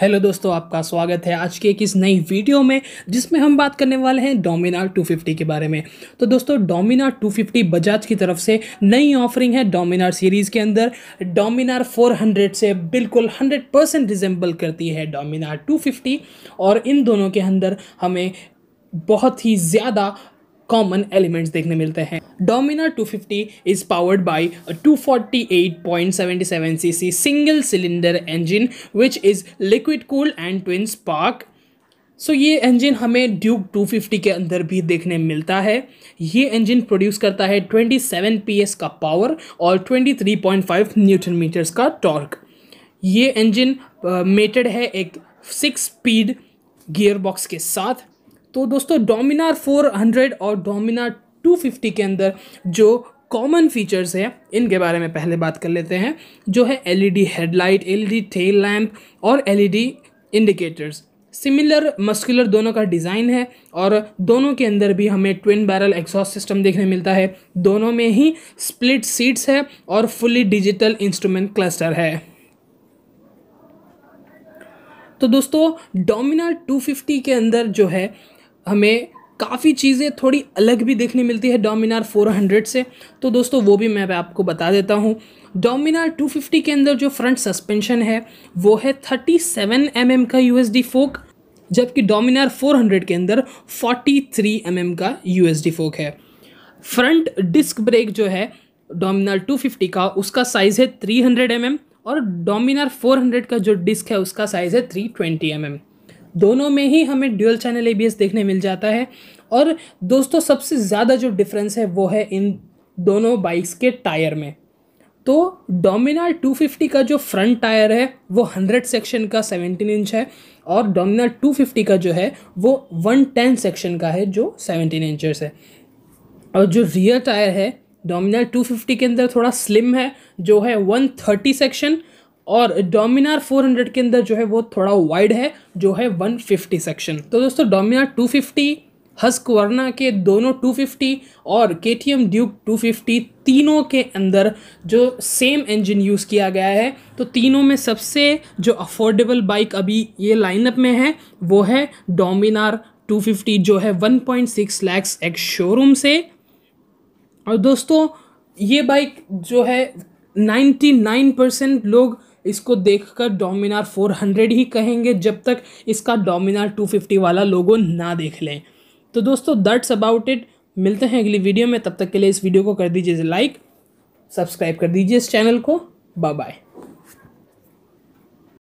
Hello दोस्तों आपका स्वागत है आज के एक इस नई वीडियो में जिसमें हम बात करने वाले हैं डोमिनार 250 के बारे में तो दोस्तों डोमिनार 250 बजाज की तरफ से नई ऑफरिंग है डोमिनार सीरीज़ के अंदर डोमिनार 400 से बिल्कुल 100 परसेंट रिजेंबल करती है डोमिनार 250 और इन दोनों के अंदर हमें बहुत ही ज़्यादा कॉमन एलिमेंट्स देखने मिलते हैं Dominar 250 is powered by a 248.77 cc single cylinder engine which is liquid cool and twin spark so ये इंजन हमें ड्यूक 250 के अंदर भी देखने मिलता है ये इंजन प्रोड्यूस करता है 27 पीएस का पावर और 23.5 न्यूटन मीटर्स का टॉर्क ये इंजन मेटेड है एक सिक्स स्पीड गियर बॉक्स के साथ तो दोस्तों डोमिनार 400 और डोमिनार 250 के अंदर जो कॉमन फीचर्स हैं इनके बारे में पहले बात कर लेते हैं जो है LED headlight LED tail lamp और एलईडी इंडिकेटर्स सिमिलर मस्कुलर दोनों का डिज़ाइन है और दोनों के अंदर भी हमें ट्विन बैरल एग्जॉस्ट सिस्टम देखने मिलता है दोनों में ही स्प्लिट सीट्स है और फुली डिजिटल इंस्ट्रूमेंट क्लस्टर है तो दोस्तों डोमिनार 250 के अंदर जो है हमें काफ़ी चीज़ें थोड़ी अलग भी देखने मिलती है डोमिनार 400 से तो दोस्तों वो भी मैं आपको बता देता हूँ डोमिनार 250 के अंदर जो फ्रंट सस्पेंशन है वो है 37 सेवन mm का यू फोक जबकि डोमिनार 400 के अंदर 43 थ्री mm का यू फोक है फ्रंट डिस्क ब्रेक जो है डोमिनार 250 का उसका साइज़ है 300 हंड्रेड mm और डोमिनार 400 का जो डिस्क है उसका साइज़ है 320 ट्वेंटी mm. दोनों में ही हमें ड्यूअल चैनल ए देखने मिल जाता है और दोस्तों सबसे ज़्यादा जो डिफरेंस है वो है इन दोनों बाइक्स के टायर में तो डोमिनार 250 का जो फ्रंट टायर है वो 100 सेक्शन का 17 इंच है और डोमिनार 250 का जो है वो 110 सेक्शन का है जो 17 इंचर्स है और जो रियर टायर है डोमिनार 250 के अंदर थोड़ा स्लिम है जो है 130 सेक्शन और डोमिनार 400 के अंदर जो है वो थोड़ा वाइड है जो है 150 सेक्शन तो दोस्तों डोमिनार 250 फिफ्टी वर्ना के दोनों 250 और के टी एम ड्यूक 250 तीनों के अंदर जो सेम इंजन यूज़ किया गया है तो तीनों में सबसे जो अफोर्डेबल बाइक अभी ये लाइनअप में है वो है डोमिनार 250 जो है 1.6 लैक्स एक्स शोरूम से और दोस्तों ये बाइक जो है 99 परसेंट लोग इसको देखकर डोमिनार 400 ही कहेंगे जब तक इसका डोमिनार 250 वाला लोगो ना देख लें तो दोस्तों दैट्स अबाउट इट मिलते हैं अगली वीडियो में तब तक के लिए इस वीडियो को कर दीजिए लाइक सब्सक्राइब कर दीजिए इस चैनल को बाय बाय